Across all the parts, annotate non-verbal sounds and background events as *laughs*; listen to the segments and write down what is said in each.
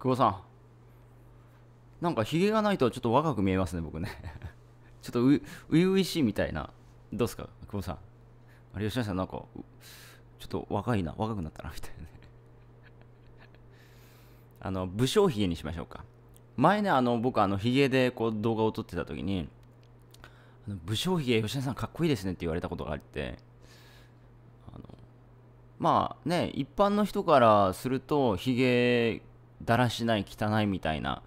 久保さん。なんかヒゲがないとちょっと若く見えますね、僕ね。*laughs* ちょっと初々しいみたいな。どうですか、久保さん。あれ、吉野さん、なんか、ちょっと若いな、若くなったな、みたいなね。*laughs* あの、武将ヒゲにしましょうか。前ね、あの、僕、あの、ヒゲでこう動画を撮ってた時に、あの武将ヒゲ、吉野さんかっこいいですねって言われたことがあって、あの、まあね、一般の人からすると、ヒゲだらしない汚いみたいな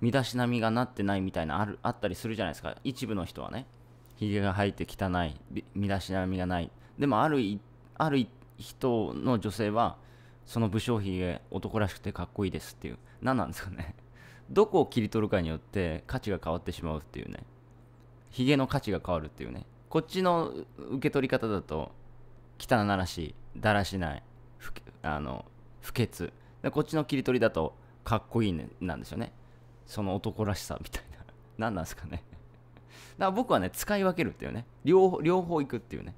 身だしなみがなってないみたいなあるあったりするじゃないですか一部の人はねひげが生えて汚い身だしなみがないでもあるある人の女性はその武将ひげ男らしくてかっこいいですっていう何なんですかねどこを切り取るかによって価値が変わってしまうっていうねひげの価値が変わるっていうねこっちの受け取り方だと汚らしいだらしないあの不潔でこっちの切り取りだとかっこいい、ね、なんですよねその男らしさみたいな何 *laughs* なんですかねだから僕はね使い分けるっていうね両方両方いくっていうね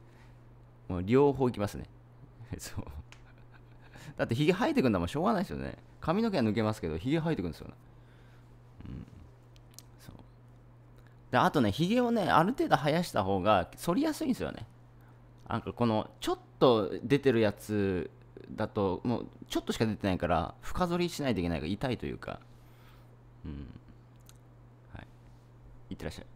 もう両方いきますね *laughs* そうだってひげ生えてくんだもんしょうがないですよね髪の毛は抜けますけどひげ生えてくんですよねうんそうであとねひげをねある程度生やした方が剃りやすいんですよねなんかこのちょっと出てるやつだともうちょっとしか出てないから深剃りしないといけないから痛いというかうんはいいってらっしゃい